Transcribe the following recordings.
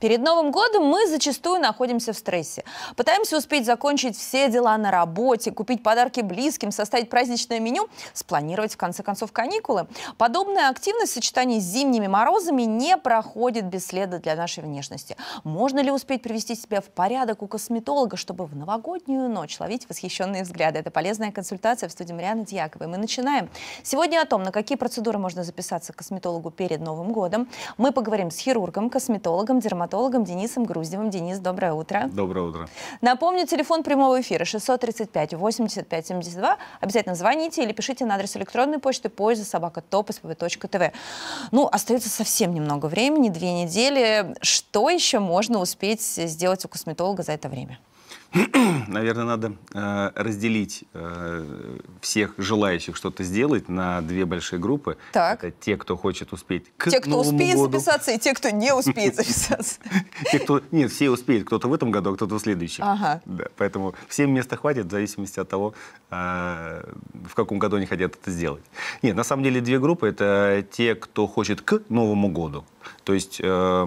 Перед Новым годом мы зачастую находимся в стрессе. Пытаемся успеть закончить все дела на работе, купить подарки близким, составить праздничное меню, спланировать в конце концов каникулы. Подобная активность в сочетании с зимними морозами не проходит без следа для нашей внешности. Можно ли успеть привести себя в порядок у косметолога, чтобы в новогоднюю ночь ловить восхищенные взгляды? Это полезная консультация в студии Марианы Дьяковой. Мы начинаем. Сегодня о том, на какие процедуры можно записаться к косметологу перед Новым годом. Мы поговорим с хирургом, косметологом, дерматологом стоматологом Денисом Груздевым. Денис, доброе утро. Доброе утро. Напомню, телефон прямого эфира 635 8572. Обязательно звоните или пишите на адрес электронной почты поезда собака тв. Ну, остается совсем немного времени, две недели. Что еще можно успеть сделать у косметолога за это время? наверное, надо э, разделить э, всех желающих что-то сделать на две большие группы. Так. Это те, кто хочет успеть к Те, кто Новому успеет году. записаться, и те, кто не успеет записаться. те, кто... Нет, все успеют. Кто-то в этом году, а кто-то в следующем. Ага. Да, поэтому всем места хватит в зависимости от того, э, в каком году они хотят это сделать. Нет, на самом деле две группы. Это те, кто хочет к Новому году. То есть э,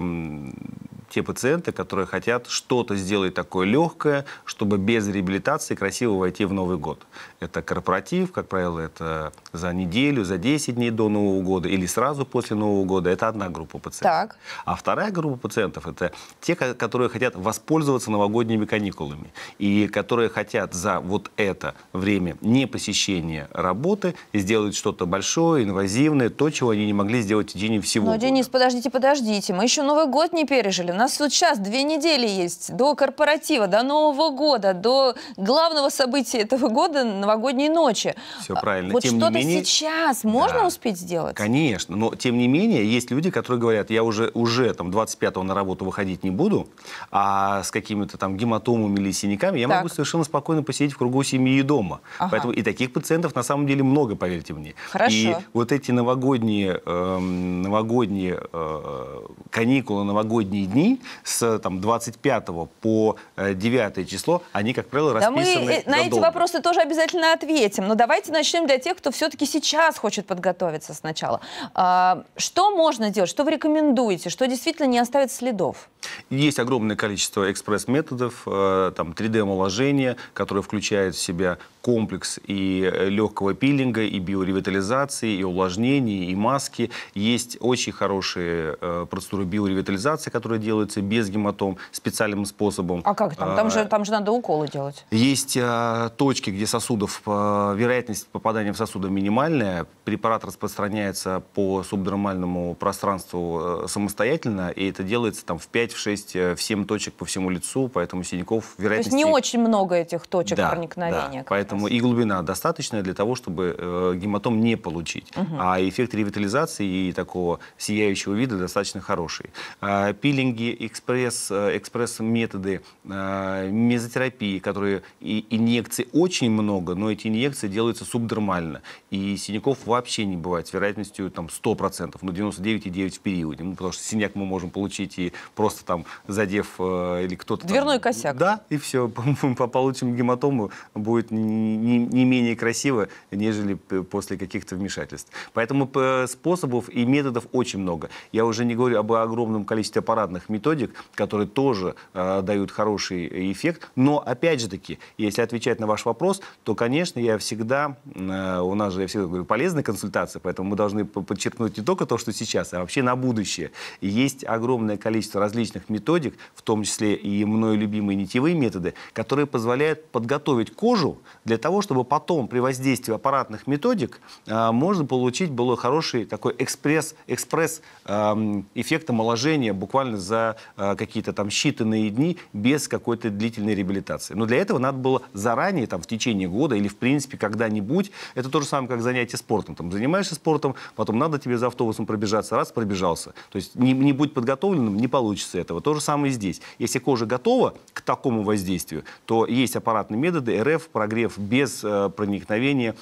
те пациенты, которые хотят что-то сделать такое легкое, чтобы без реабилитации красиво войти в Новый год. Это корпоратив, как правило, это за неделю, за 10 дней до Нового года или сразу после Нового года. Это одна группа пациентов. Так. А вторая группа пациентов – это те, которые хотят воспользоваться новогодними каникулами и которые хотят за вот это время не посещения работы сделать что-то большое, инвазивное, то, чего они не могли сделать в течение всего Но, года. Денис, подождите, подождите подождите, мы еще Новый год не пережили. У нас вот сейчас две недели есть до корпоратива, до Нового года, до главного события этого года – новогодней ночи. Все правильно. Вот что-то менее... сейчас можно да. успеть сделать? Конечно, но тем не менее есть люди, которые говорят, я уже, уже там 25-го на работу выходить не буду, а с какими-то там гематомами или синяками я так. могу совершенно спокойно посидеть в кругу семьи и дома. Ага. Поэтому и таких пациентов на самом деле много, поверьте мне. Хорошо. И вот эти новогодние, э, новогодние э, каникулы, новогодние дни с там, 25 по 9 э, число, они, как правило, расписаны Да мы э, на эти вопросы тоже обязательно ответим. Но давайте начнем для тех, кто все-таки сейчас хочет подготовиться сначала. А, что можно делать? Что вы рекомендуете? Что действительно не оставит следов? Есть огромное количество экспресс-методов, э, там 3D-омоложение, которое включает в себя комплекс и легкого пилинга, и биоревитализации, и увлажнений, и маски. Есть очень хорошие э, процедуры биоревитализации, которая делается без гематом, специальным способом. А как там? Там же, а, там же надо уколы делать. Есть э, точки, где сосудов, э, вероятность попадания в сосуды минимальная. Препарат распространяется по субдермальному пространству э, самостоятельно, и это делается там в 5, в 6, э, в 7 точек по всему лицу, поэтому синяков вероятность... То есть не очень много этих точек да, проникновения. Да, поэтому раз. и глубина достаточная для того, чтобы э, гематом не получить. Угу. А эффект ревитализации и такого сияющего вида достаточно хороший. А, пилинги, экспресс, э, экспресс-методы, а, мезотерапии, которые и инъекции очень много, но эти инъекции делаются субдермально. И синяков вообще не бывает с вероятностью там, 100%, но 99,9% в периоде. Ну, потому что синяк мы можем получить и просто там задев э, или кто-то... Дверной там, косяк. Да, и все. Мы получим гематому, будет не, не, не менее красиво, нежели после каких-то вмешательств. Поэтому способов и методов очень много. Я уже уже не говорю об огромном количестве аппаратных методик, которые тоже э, дают хороший эффект. Но, опять же таки, если отвечать на ваш вопрос, то, конечно, я всегда, э, у нас же, я всегда говорю, полезная консультация, поэтому мы должны подчеркнуть не только то, что сейчас, а вообще на будущее. Есть огромное количество различных методик, в том числе и мною любимые нитевые методы, которые позволяют подготовить кожу для того, чтобы потом при воздействии аппаратных методик э, можно получить было хороший такой экспресс, экспресс э, эффект омоложения буквально за э, какие-то там считанные дни без какой-то длительной реабилитации. Но для этого надо было заранее, там, в течение года или, в принципе, когда-нибудь. Это то же самое, как занятие спортом. Там, занимаешься спортом, потом надо тебе за автобусом пробежаться, раз, пробежался. То есть не, не будь подготовленным, не получится этого. То же самое и здесь. Если кожа готова к такому воздействию, то есть аппаратные методы, РФ, прогрев без э, проникновения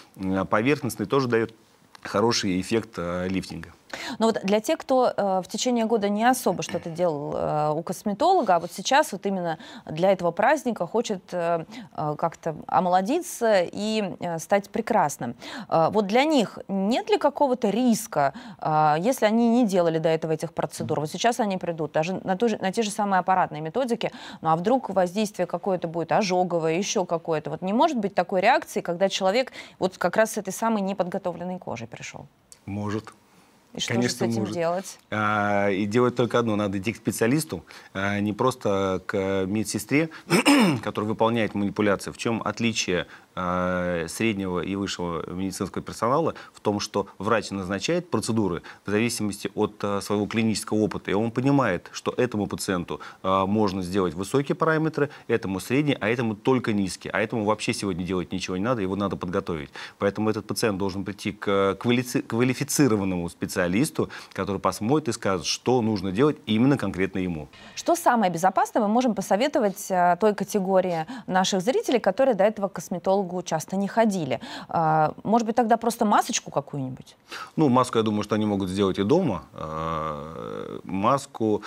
поверхностный тоже дает хороший эффект э, лифтинга. Но вот для тех, кто э, в течение года не особо что-то делал э, у косметолога, а вот сейчас вот именно для этого праздника хочет э, э, как-то омолодиться и э, стать прекрасным. Э, вот для них нет ли какого-то риска, э, если они не делали до этого этих процедур? Вот сейчас они придут даже на, ту же, на те же самые аппаратные методики, ну а вдруг воздействие какое-то будет ожоговое, еще какое-то. Вот не может быть такой реакции, когда человек вот как раз с этой самой неподготовленной кожей пришел? Может. И что Конечно, же с этим может. делать? А, и делать только одно, надо идти к специалисту, а не просто к э, медсестре, которая выполняет манипуляции. В чем отличие а, среднего и высшего медицинского персонала? В том, что врач назначает процедуры в зависимости от а, своего клинического опыта, и он понимает, что этому пациенту а, можно сделать высокие параметры, этому средние а этому только низкие а этому вообще сегодня делать ничего не надо, его надо подготовить. Поэтому этот пациент должен прийти к квалифицированному специалисту, специалисту, который посмотрит и скажет, что нужно делать именно конкретно ему. Что самое безопасное мы можем посоветовать э, той категории наших зрителей, которые до этого к косметологу часто не ходили? Э, может быть, тогда просто масочку какую-нибудь? Ну, маску, я думаю, что они могут сделать и дома. Э, маску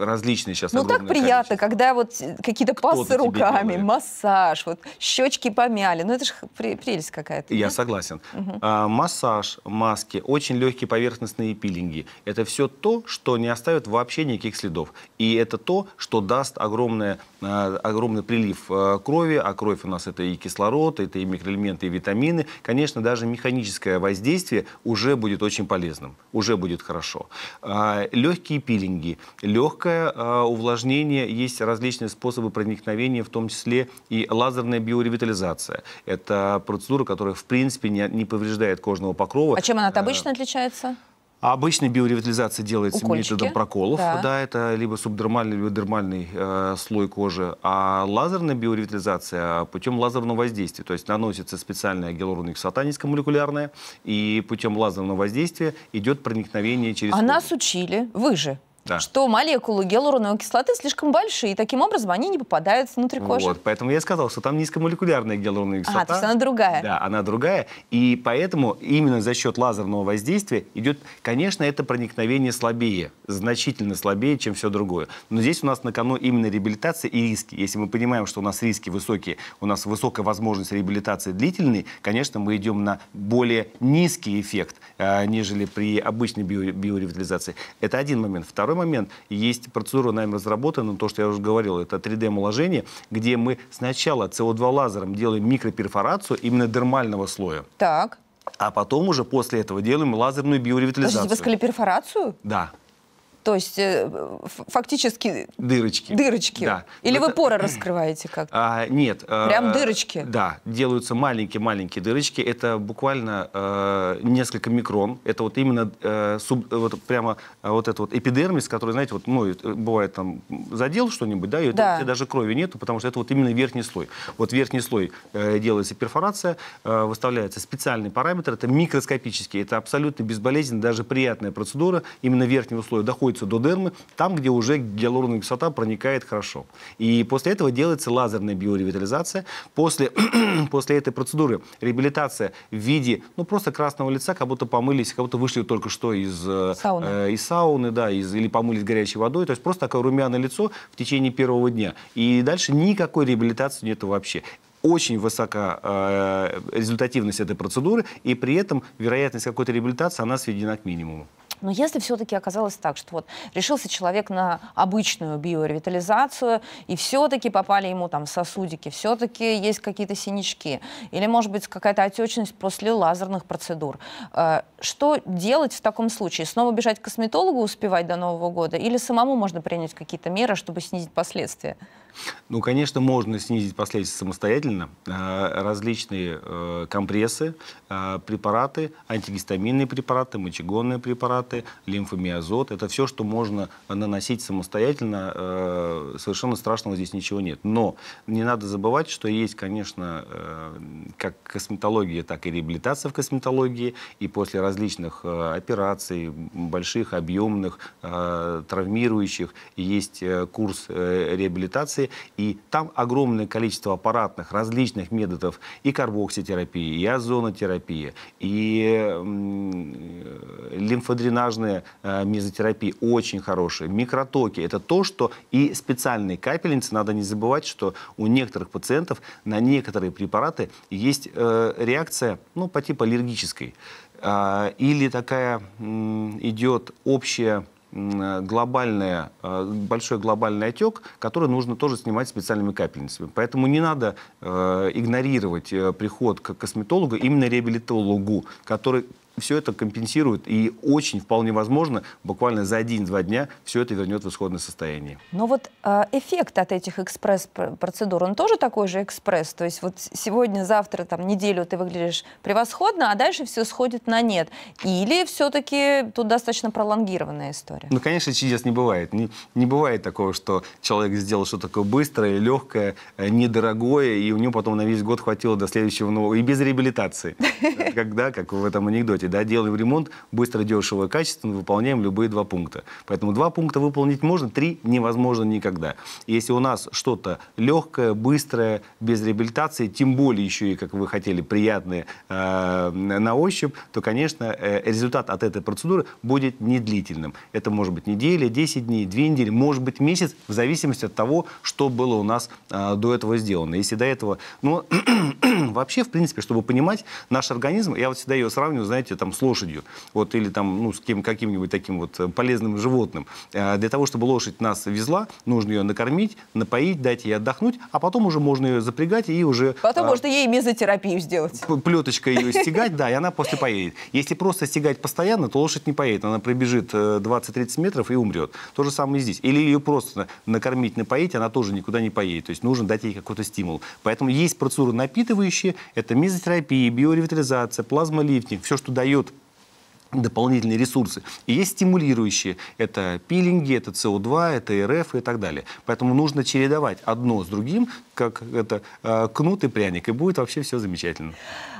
различные сейчас Ну, так приятно, когда вот какие-то пассы руками, массаж, вот щечки помяли. Ну, это же прелесть какая-то. Я согласен. А, массаж, маски, очень легкие легкие поверхностные пилинги. Это все то, что не оставит вообще никаких следов. И это то, что даст огромное, э, огромный прилив э, крови, а кровь у нас это и кислород, это и микроэлементы, и витамины. Конечно, даже механическое воздействие уже будет очень полезным, уже будет хорошо. Э, легкие пилинги, легкое увлажнение, есть различные способы проникновения, в том числе и лазерная биоревитализация. Это процедура, которая в принципе не, не повреждает кожного покрова. А чем она от обычно отличается? делается? А биоревитализация делается Укольчики. методом проколов, да. да, это либо субдермальный, либо дермальный э, слой кожи, а лазерная биоревитализация путем лазерного воздействия, то есть наносится специальная гиалуроновая кислота низкомолекулярная, и путем лазерного воздействия идет проникновение через... А кожу. нас учили, вы же, да. что молекулы гиалуроновой кислоты слишком большие, и таким образом они не попадают внутрь кожи. Вот, поэтому я сказал, что там низкомолекулярная гиалуроновая кислота. А, то есть она другая. Да, она другая, и поэтому именно за счет лазерного воздействия идет, конечно, это проникновение слабее, значительно слабее, чем все другое. Но здесь у нас на кону именно реабилитация и риски. Если мы понимаем, что у нас риски высокие, у нас высокая возможность реабилитации длительной, конечно, мы идем на более низкий эффект, э, нежели при обычной биоревитализации. Это один момент. Второй момент. Есть процедура нами разработана, то, что я уже говорил, это 3D-моложение, где мы сначала СО2 лазером делаем микроперфорацию именно дермального слоя. Так. А потом уже после этого делаем лазерную биоревитализацию. Подождите, вы сказали перфорацию? Да. То есть э, фактически... Дырочки. Дырочки. Да. Или Но вы это... поры раскрываете как-то? А, нет. Э, Прям дырочки? Да, делаются маленькие-маленькие дырочки. Это буквально э, несколько микрон. Это вот именно э, суб, э, вот прямо вот этот вот эпидермис, который, знаете, вот, ну, бывает там задел что-нибудь, да, и да. Это, даже крови нету, потому что это вот именно верхний слой. Вот верхний слой э, делается перфорация, э, выставляется специальный параметр, это микроскопический, это абсолютно безболезненно, даже приятная процедура. Именно верхнего слоя доходит образуются дермы, там, где уже гиалуроновая кислота проникает хорошо. И после этого делается лазерная биоревитализация. После, после этой процедуры реабилитация в виде ну, просто красного лица, как будто помылись, как будто вышли только что из э, сауны, э, из сауны да, из, или помылись горячей водой. То есть просто такое румяное лицо в течение первого дня. И дальше никакой реабилитации нет вообще очень высока э, результативность этой процедуры, и при этом вероятность какой-то реабилитации, она сведена к минимуму. Но если все-таки оказалось так, что вот решился человек на обычную биоревитализацию, и все-таки попали ему там сосудики, все-таки есть какие-то синячки, или, может быть, какая-то отечность после лазерных процедур. Э, что делать в таком случае? Снова бежать к косметологу, успевать до Нового года, или самому можно принять какие-то меры, чтобы снизить последствия? Ну, конечно, можно снизить последствия самостоятельно. Э, различные э, компрессы, э, препараты, антигистаминные препараты, мочегонные препараты, лимфомиазот. Это все, что можно наносить самостоятельно. Совершенно страшного здесь ничего нет. Но не надо забывать, что есть, конечно, как косметология, так и реабилитация в косметологии. И после различных операций, больших, объемных, травмирующих, есть курс реабилитации и там огромное количество аппаратных различных методов и карбокситерапии, и озонотерапии, и э, лимфодренажная э, мезотерапия очень хорошие, микротоки. Это то, что и специальные капельницы, надо не забывать, что у некоторых пациентов на некоторые препараты есть э, реакция ну, по типу аллергической. А, или такая идет общая Э, глобальное э, большой глобальный отек, который нужно тоже снимать специальными капельницами. Поэтому не надо э, игнорировать приход к косметологу, именно реабилитологу, который все это компенсирует, и очень вполне возможно, буквально за один-два дня все это вернет в исходное состояние. Но вот э, эффект от этих экспресс-процедур, он тоже такой же экспресс? То есть вот сегодня, завтра, там, неделю ты выглядишь превосходно, а дальше все сходит на нет? Или все-таки тут достаточно пролонгированная история? Ну, конечно, чудес не бывает. Не, не бывает такого, что человек сделал что-то такое быстрое, легкое, э, недорогое, и у него потом на весь год хватило до следующего нового, и без реабилитации. Когда, как в этом анекдоте ремонте. Да? Делаем ремонт быстро, дешево, качественно, выполняем любые два пункта. Поэтому два пункта выполнить можно, три невозможно никогда. Если у нас что-то легкое, быстрое, без реабилитации, тем более еще и, как вы хотели, приятное э, на ощупь, то, конечно, э, результат от этой процедуры будет недлительным. Это может быть неделя, 10 дней, 2 недели, может быть месяц, в зависимости от того, что было у нас э, до этого сделано. Если до этого... Ну, вообще, в принципе, чтобы понимать, наш организм, я вот всегда ее сравниваю, знаете, там с лошадью, вот, или там, ну, с кем, каким-нибудь таким вот э, полезным животным, э, для того, чтобы лошадь нас везла, нужно ее накормить, напоить, дать ей отдохнуть, а потом уже можно ее запрягать и уже... Потом а, можно ей мезотерапию сделать. Плеточкой ее стегать, да, и она после поедет. Если просто стегать постоянно, то лошадь не поедет, она пробежит 20-30 э, метров и умрет. То же самое и здесь. Или ее просто накормить, напоить, она тоже никуда не поедет. То есть нужно дать ей какой-то стимул. Поэтому есть процедуры напитывающие, это мезотерапия, биоревитализация, плазмолифтинг, все, что дает дают дополнительные ресурсы. И есть стимулирующие. Это пилинги, это СО2, это РФ и так далее. Поэтому нужно чередовать одно с другим, как это э, кнут и пряник, и будет вообще все замечательно.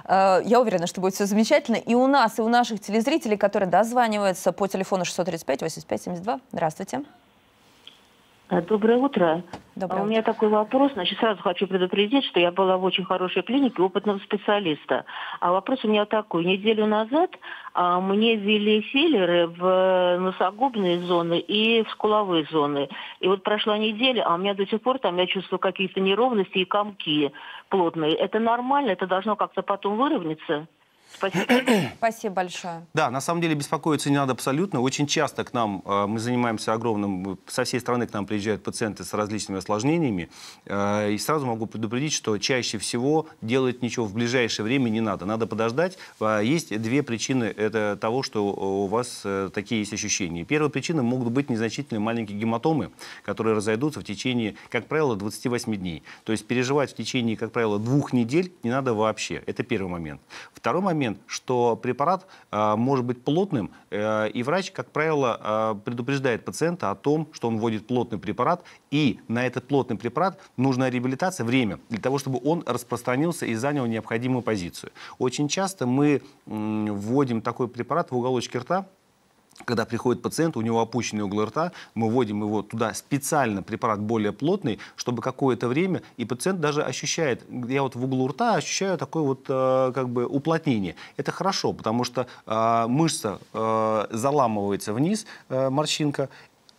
Э, я уверена, что будет все замечательно. И у нас, и у наших телезрителей, которые дозваниваются по телефону 635-8572. Здравствуйте. Э, доброе утро. Доброе. А, у меня такой вопрос. Значит, сразу хочу предупредить, что я была в очень хорошей клинике опытного специалиста. А вопрос у меня такой. Неделю назад а, мне ввели филлеры в э, носогубные зоны и в скуловые зоны. И вот прошла неделя, а у меня до сих пор там я чувствую какие-то неровности и комки плотные. Это нормально? Это должно как-то потом выровняться? Спасибо. Спасибо большое. Да, на самом деле беспокоиться не надо абсолютно. Очень часто к нам, э, мы занимаемся огромным, со всей страны к нам приезжают пациенты с различными осложнениями. Э, и сразу могу предупредить, что чаще всего делать ничего в ближайшее время не надо. Надо подождать. Э, есть две причины это того, что у вас такие есть ощущения. Первая причина могут быть незначительные маленькие гематомы, которые разойдутся в течение, как правило, 28 дней. То есть переживать в течение, как правило, двух недель не надо вообще. Это первый момент. Второй момент момент, что препарат э, может быть плотным, э, и врач, как правило, э, предупреждает пациента о том, что он вводит плотный препарат, и на этот плотный препарат нужна реабилитация, время, для того, чтобы он распространился и занял необходимую позицию. Очень часто мы вводим такой препарат в уголочке рта, когда приходит пациент, у него опущенный угол рта, мы вводим его туда специально, препарат более плотный, чтобы какое-то время, и пациент даже ощущает, я вот в углу рта ощущаю такое вот э, как бы уплотнение. Это хорошо, потому что э, мышца э, заламывается вниз, э, морщинка,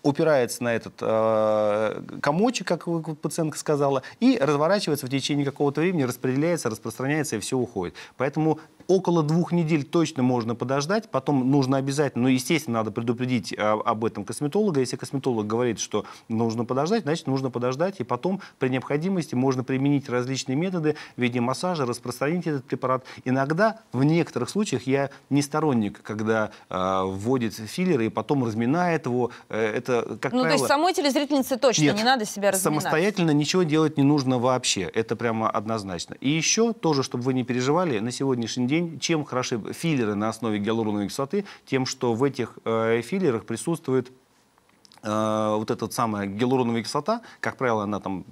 упирается на этот э, комочек, как пациентка сказала, и разворачивается в течение какого-то времени, распределяется, распространяется и все уходит. Поэтому около двух недель точно можно подождать, потом нужно обязательно, ну, естественно, надо предупредить а, об этом косметолога. Если косметолог говорит, что нужно подождать, значит, нужно подождать, и потом при необходимости можно применить различные методы в виде массажа, распространить этот препарат. Иногда, в некоторых случаях, я не сторонник, когда э, вводит филлеры и потом разминает его. Э, это, как ну, правило... то есть самой телезрительнице точно Нет, не надо себя разминать? самостоятельно ничего делать не нужно вообще. Это прямо однозначно. И еще тоже, чтобы вы не переживали, на сегодняшний день день. Чем хороши филлеры на основе гиалуроновой кислоты? Тем, что в этих э, филлерах присутствует Э, вот эта самая гиалуроновая кислота, как правило, она там,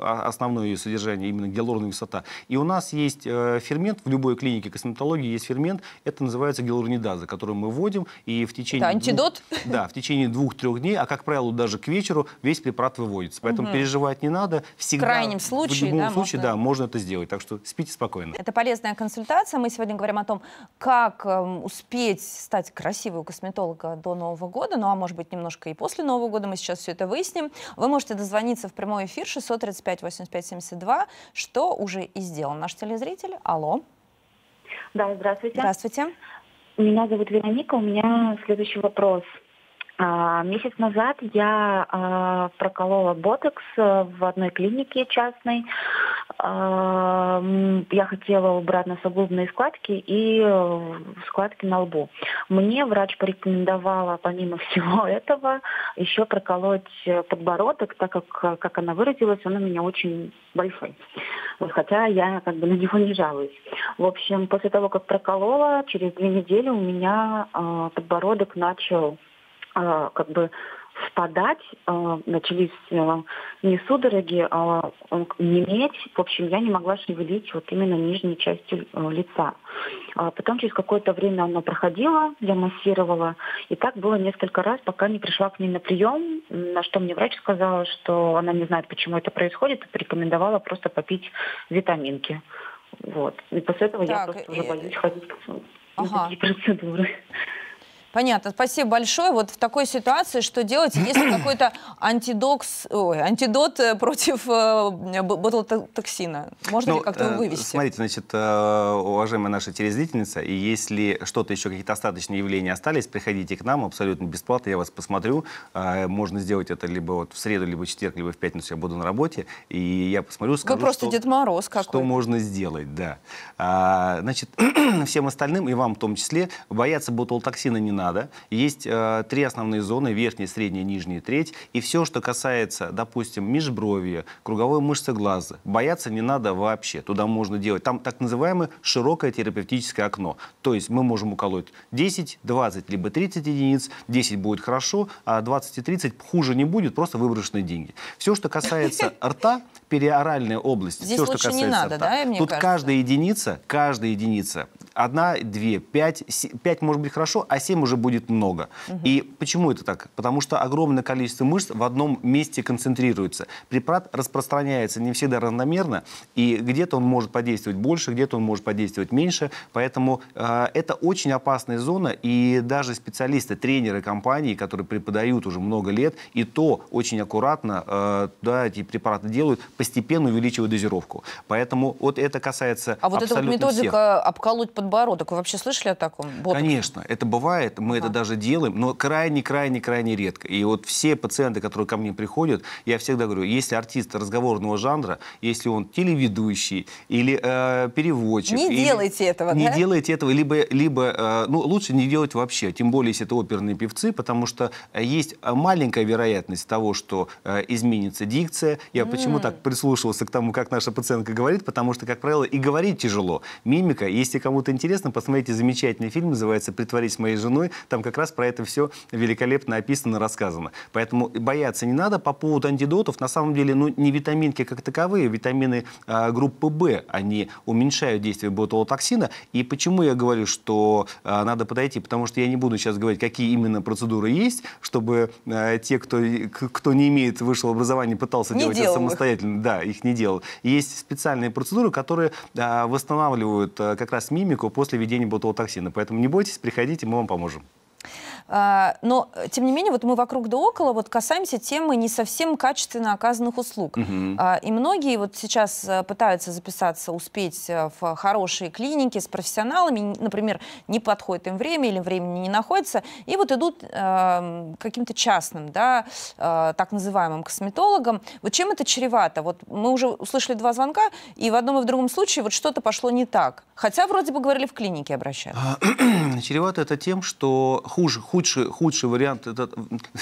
основное ее содержание именно гиалуроновая кислота. И у нас есть э, фермент, в любой клинике косметологии есть фермент, это называется гиалуронидаза, который мы вводим, и в течение... Это антидот? Двух, да, в течение двух-трех дней, а как правило, даже к вечеру весь препарат выводится. Поэтому угу. переживать не надо. Всегда, в крайнем случае, в любом да, случае, можно... да, можно это сделать. Так что спите спокойно. Это полезная консультация. Мы сегодня говорим о том, как эм, успеть стать красивой у косметолога до Нового года, ну а может быть немножко и после Нового Нового года, мы сейчас все это выясним. Вы можете дозвониться в прямой эфир 635-85-72, что уже и сделал наш телезритель. Алло. Да, здравствуйте. Здравствуйте. Меня зовут Вероника, у меня следующий вопрос – а, месяц назад я а, проколола Ботекс э, в одной клинике частной. А, я хотела убрать носогубные складки и э, складки на лбу. Мне врач порекомендовала, помимо всего этого, еще проколоть э, подбородок, так как, как она выразилась, он у меня очень большой. хотя я как бы на него не жалуюсь. В общем, после того, как проколола, через две недели у меня подбородок начал а, как бы впадать, а, начались а, не судороги, а неметь. В общем, я не могла шевелить вот именно нижней частью лица. потом через какое-то время оно проходило, я массировала. И так было несколько раз, пока не пришла к ней на прием, на что мне врач сказала, что она не знает, почему это происходит, и порекомендовала просто попить витаминки. Вот. И после этого так, я просто и... уже боюсь э, ходить ага. на такие процедуры. Понятно. Спасибо большое. Вот в такой ситуации что делать, если какой-то антидокс, ой, антидот э, против э, ботулотоксина? Можно ну, ли как-то э, вывести? Смотрите, значит, э, уважаемая наша телезрительница, и если что-то еще, какие-то остаточные явления остались, приходите к нам абсолютно бесплатно, я вас посмотрю. Э, можно сделать это либо вот в среду, либо в четверг, либо в пятницу я буду на работе, и я посмотрю, скажу, Вы просто что, Дед Мороз какой Что можно сделать, да. А, значит, всем остальным, и вам в том числе, бояться ботулотоксина не надо надо. Есть э, три основные зоны, верхняя, средняя, нижняя, треть. И все, что касается, допустим, межбровья, круговой мышцы глаза, бояться не надо вообще. Туда можно делать. Там так называемое широкое терапевтическое окно. То есть мы можем уколоть 10, 20, либо 30 единиц. 10 будет хорошо, а 20 и 30 хуже не будет, просто выброшенные деньги. Все, что касается рта, переоральная область, Здесь все, что касается не надо, рта. Да, Тут кажется. каждая единица, каждая единица одна, две, пять, пять может быть хорошо, а семь уже будет много. Угу. И почему это так? Потому что огромное количество мышц в одном месте концентрируется. Препарат распространяется не всегда равномерно, и где-то он может подействовать больше, где-то он может подействовать меньше, поэтому э, это очень опасная зона, и даже специалисты, тренеры компании, которые преподают уже много лет, и то очень аккуратно э, да, эти препараты делают, постепенно увеличивая дозировку. Поэтому вот это касается А вот эта вот методика всех. Э, обколоть подбородок. Вы вообще слышали о таком? Ботоксе? Конечно, это бывает, мы ага. это даже делаем, но крайне-крайне-крайне редко. И вот все пациенты, которые ко мне приходят, я всегда говорю, если артист разговорного жанра, если он телеведущий или э, переводчик... Не или, делайте этого, Не да? делайте этого, либо, либо э, ну, лучше не делать вообще, тем более, если это оперные певцы, потому что э, есть маленькая вероятность того, что э, изменится дикция. Я mm. почему так прислушивался к тому, как наша пациентка говорит, потому что, как правило, и говорить тяжело. Мимика, если кому-то интересно, посмотрите замечательный фильм, называется «Притворись моей женой». Там как раз про это все великолепно описано, рассказано. Поэтому бояться не надо. По поводу антидотов, на самом деле, ну, не витаминки как таковые, а витамины э, группы В, они уменьшают действие ботулотоксина. И почему я говорю, что э, надо подойти? Потому что я не буду сейчас говорить, какие именно процедуры есть, чтобы э, те, кто, кто не имеет высшего образования, пытался не делать это самостоятельно. Их. Да, их не делал. Есть специальные процедуры, которые э, восстанавливают э, как раз мимику, только после введения ботулотоксина. Поэтому не бойтесь, приходите, мы вам поможем. А, но, э, тем не менее, вот мы вокруг да около вот касаемся темы не совсем качественно оказанных услуг. Угу. И многие вот сейчас э, пытаются записаться, успеть э, в хорошие клиники с профессионалами, например, не подходит им время или времени не находится, и вот идут э, каким-то частным, да, так называемым косметологам. Вот чем это чревато? Вот мы уже услышали два звонка, и в одном и в другом случае вот что-то пошло не так. Хотя вроде бы говорили в клинике обращаться. А, чревато это тем, что хуже, хуже худший, худший вариант... Это...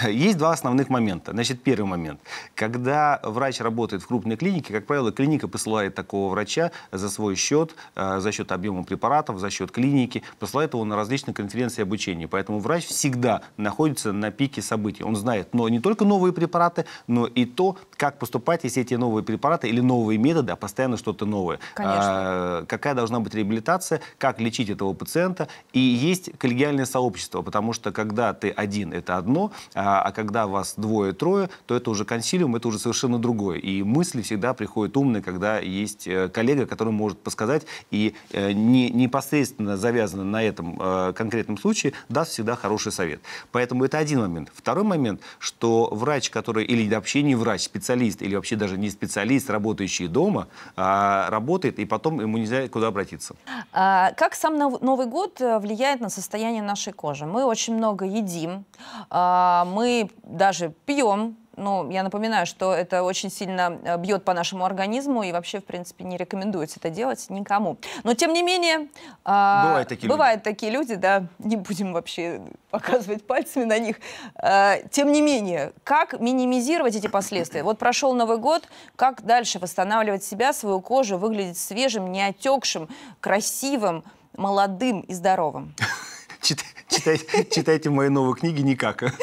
Есть два основных момента. Значит, первый момент. Когда врач работает в крупной клинике, как правило, клиника посылает такого врача за свой счет, э, за счет объема препаратов, за счет клиники, посылает его на различные конференции обучения. Поэтому врач всегда находится на пике событий. Он знает но не только новые препараты, но и то, как поступать, если эти новые препараты или новые методы, а постоянно что-то новое. Конечно. А, какая должна быть реабилитация, как лечить этого пациента. И есть коллегиальное сообщество, потому что когда ты один, это одно, а, а когда вас двое-трое, то это уже консилиум, это уже совершенно другое. И мысли всегда приходят умные, когда есть э, коллега, который может подсказать, и э, не, непосредственно завязанно на этом э, конкретном случае даст всегда хороший совет. Поэтому это один момент. Второй момент, что врач, который, или вообще не врач, специалист, или вообще даже не специалист, работающий дома, а, работает, и потом ему нельзя куда обратиться. А, как сам Новый год влияет на состояние нашей кожи? Мы очень много много едим, а, мы даже пьем, ну, я напоминаю, что это очень сильно э, бьет по нашему организму и вообще, в принципе, не рекомендуется это делать никому. Но, тем не менее, а, бывают, такие, бывают люди. такие люди, да, не будем вообще показывать пальцами на них. А, тем не менее, как минимизировать эти последствия? Вот прошел Новый год, как дальше восстанавливать себя, свою кожу, выглядеть свежим, неотекшим, красивым, молодым и здоровым? Читаю читайте, читайте мои новые книги никак.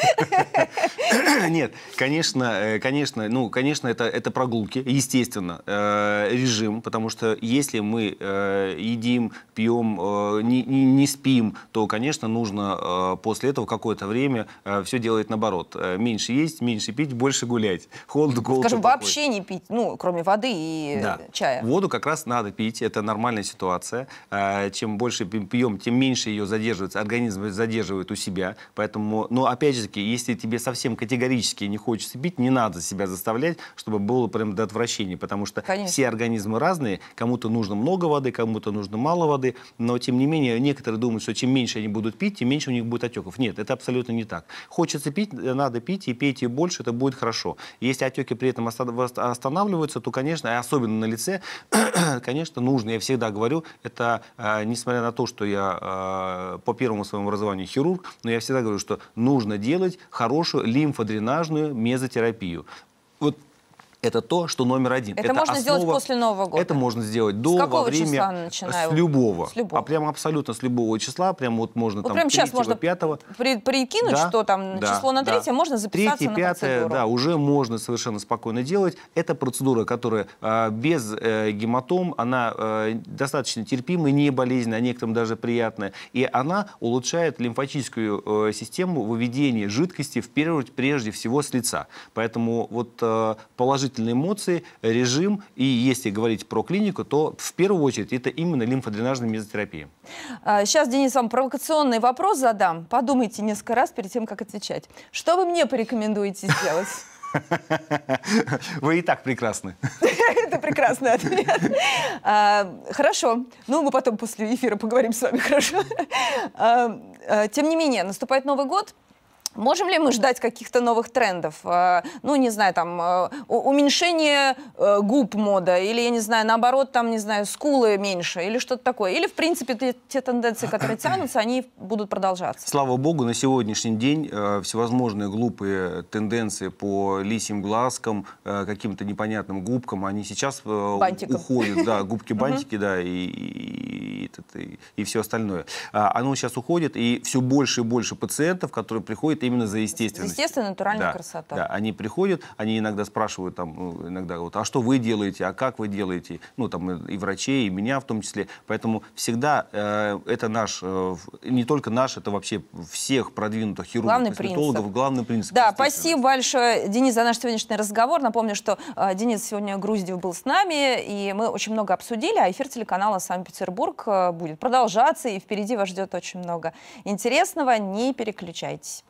Нет, конечно, э, конечно, ну, конечно, это, это прогулки, естественно, э, режим, потому что если мы э, едим, пьем, э, не, не, не спим, то, конечно, нужно э, после этого какое-то время э, все делать наоборот. Э, меньше есть, меньше пить, больше гулять. Холод, ну, голод. Скажем, вообще не пить, ну, кроме воды и да. чая. Воду как раз надо пить, это нормальная ситуация. Э, чем больше пьем, тем меньше ее задерживается. Организм задерживают у себя. Поэтому, но ну, опять же таки, если тебе совсем категорически не хочется пить, не надо себя заставлять, чтобы было прям до отвращения, потому что Конечно. все организмы разные, кому-то нужно много воды, кому-то нужно мало воды, но тем не менее некоторые думают, что чем меньше они будут пить, тем меньше у них будет отеков. Нет, это абсолютно не так. Хочется пить, э, надо пить, и пейте больше, это будет хорошо. Если отеки при этом останавливаются, то, конечно, особенно на лице, конечно, нужно, я всегда говорю, это, э, несмотря на то, что я э, по первому своему образованию образованию хирург, но я всегда говорю, что нужно делать хорошую лимфодренажную мезотерапию. Вот это то, что номер один. Это, это можно основа, сделать после Нового года? Это можно сделать до, с какого во время, числа начинаю? с любого. С любого. А прямо абсолютно с любого числа, прямо вот можно вот ну, там прямо сейчас можно пятого. при, прикинуть, да, что там да, число на третье, да. можно записаться 3 на 5 процедуру. Да, уже можно совершенно спокойно делать. Это процедура, которая э, без э, гематом, она э, достаточно терпимая, не болезненная, а некоторым даже приятная. И она улучшает лимфатическую э, систему выведения жидкости, в первую, очередь прежде всего, с лица. Поэтому вот э, положить положительные эмоции, режим. И если говорить про клинику, то в первую очередь это именно лимфодренажная мезотерапия. А, сейчас, Денис, вам провокационный вопрос задам. Подумайте несколько раз перед тем, как отвечать. Что вы мне порекомендуете сделать? Вы и так прекрасны. Это прекрасный ответ. А, хорошо. Ну, мы потом после эфира поговорим с вами, хорошо? А, а, тем не менее, наступает Новый год. Можем ли мы ждать каких-то новых трендов? Э, ну, не знаю, там, э, уменьшение э, губ мода, или, я не знаю, наоборот, там, не знаю, скулы меньше, или что-то такое. Или, в принципе, те, те тенденции, которые тянутся, они будут продолжаться. Слава богу, на сегодняшний день всевозможные глупые тенденции по лисим глазкам, каким-то непонятным губкам, они сейчас Бантиком. уходят. Да, губки-бантики, да, и гепатит это и, и все остальное. А, оно сейчас уходит, и все больше и больше пациентов, которые приходят именно за естественность. Естественно, натуральная да, красота. Да, они приходят, они иногда спрашивают, там, ну, иногда, вот, а что вы делаете, а как вы делаете, ну, там, э, и врачей, и меня в том числе. Поэтому всегда э, это наш, э, не только наш, это вообще всех продвинутых хирургов, главный принцип. главный принцип. Да, спасибо большое, Денис, за наш сегодняшний разговор. Напомню, что э, Денис сегодня Груздев был с нами, и мы очень много обсудили, а эфир телеканала «Санкт-Петербург» э, Э, будет продолжаться, и впереди вас ждет очень много интересного. Не переключайтесь.